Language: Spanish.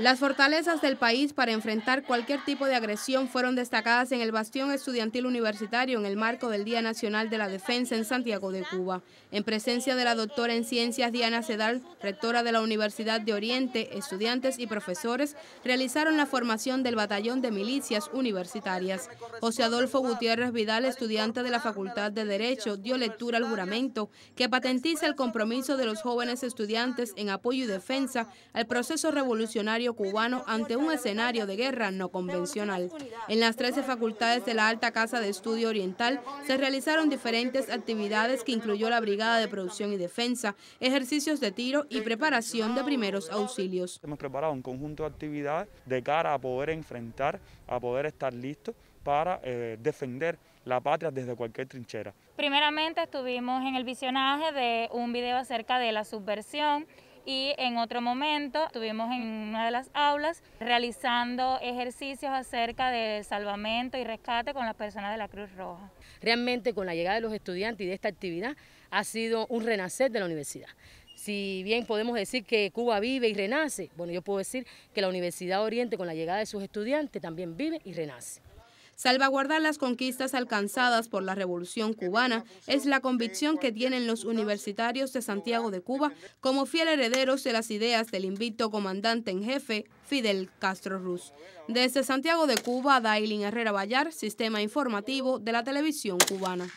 Las fortalezas del país para enfrentar cualquier tipo de agresión fueron destacadas en el Bastión Estudiantil Universitario en el marco del Día Nacional de la Defensa en Santiago de Cuba, en presencia de la doctora en ciencias Diana Sedal, rectora de la Universidad de Oriente, estudiantes y profesores realizaron la formación del Batallón de Milicias Universitarias. José Adolfo Gutiérrez Vidal, estudiante de la Facultad de Derecho, dio lectura al juramento que patentiza el compromiso de los jóvenes estudiantes en apoyo y defensa al proceso revolucionario Cubano ante un escenario de guerra no convencional. En las 13 facultades de la Alta Casa de Estudio Oriental se realizaron diferentes actividades que incluyó la Brigada de Producción y Defensa, ejercicios de tiro y preparación de primeros auxilios. Hemos preparado un conjunto de actividades de cara a poder enfrentar, a poder estar listos para eh, defender la patria desde cualquier trinchera. Primeramente estuvimos en el visionaje de un video acerca de la subversión, y en otro momento estuvimos en una de las aulas realizando ejercicios acerca del salvamento y rescate con las personas de la Cruz Roja. Realmente con la llegada de los estudiantes y de esta actividad ha sido un renacer de la universidad. Si bien podemos decir que Cuba vive y renace, bueno, yo puedo decir que la Universidad Oriente con la llegada de sus estudiantes también vive y renace. Salvaguardar las conquistas alcanzadas por la Revolución cubana es la convicción que tienen los universitarios de Santiago de Cuba como fiel herederos de las ideas del invicto comandante en jefe Fidel Castro Ruz. Desde Santiago de Cuba, Dailin Herrera Vallar, Sistema Informativo de la Televisión Cubana.